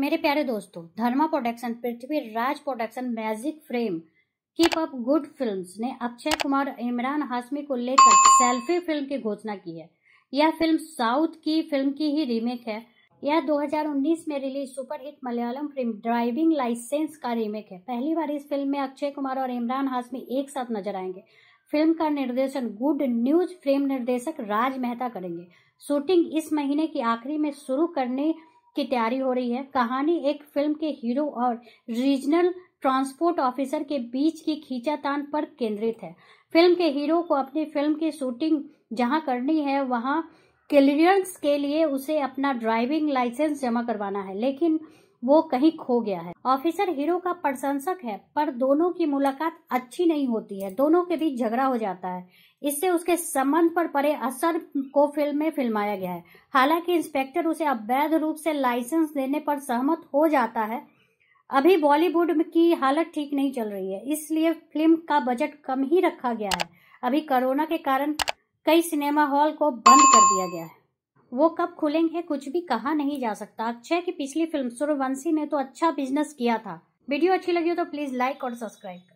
मेरे प्यारे दोस्तों Dharma production Prithviraj production magic frame keep up good films ने अक्षय कुमार इमरान हाशमी को लेकर सेल्फी फिल्म की घोषणा की है यह फिल्म साउथ की फिल्म की ही रीमेक है यह 2019 में release superhit Malayalam film driving licence का रीमेक है पहली बार इस फिल्म में अक्षय कुमार और इमरान हाशमी एक साथ नजर आएंगे फिल्म का निर्देशन गुड न्यूज फ्रेम निर्देशक राज मेहता करेंगे शूटिंग इस महीने की आखिरी में शुरू करने की तैयारी हो रही है कहानी एक फिल्म के हीरो और रीजनल ट्रांसपोर्ट ऑफिसर के बीच की खींचातान पर केंद्रित है फिल्म के हीरो को अपनी फिल्म की शूटिंग जहां करनी है वहां क्लियरेंस के लिए उसे अपना ड्राइविंग लाइसेंस जमा करवाना है लेकिन वो कहीं खो गया है ऑफिसर हीरो का प्रशंसक है पर दोनों की मुलाकात अच्छी नहीं होती है दोनों के बीच झगड़ा हो जाता है इससे उसके संबंध पर पड़े असर को फिल्म में फिल्माया गया है हालांकि इंस्पेक्टर उसे अवैध रूप से लाइसेंस देने पर सहमत हो जाता है अभी बॉलीवुड की हालत ठीक नहीं चल रही है इसलिए फिल्म का बजट कम ही रखा गया है अभी कोरोना के कारण कई सिनेमा हॉल को बंद कर दिया गया है वो कब खुलेंगे कुछ भी कहा नहीं जा सकता अक्षय की पिछली फिल्म सूर्यवंशी ने तो अच्छा बिजनेस किया था वीडियो अच्छी लगी हो तो प्लीज लाइक और सब्सक्राइब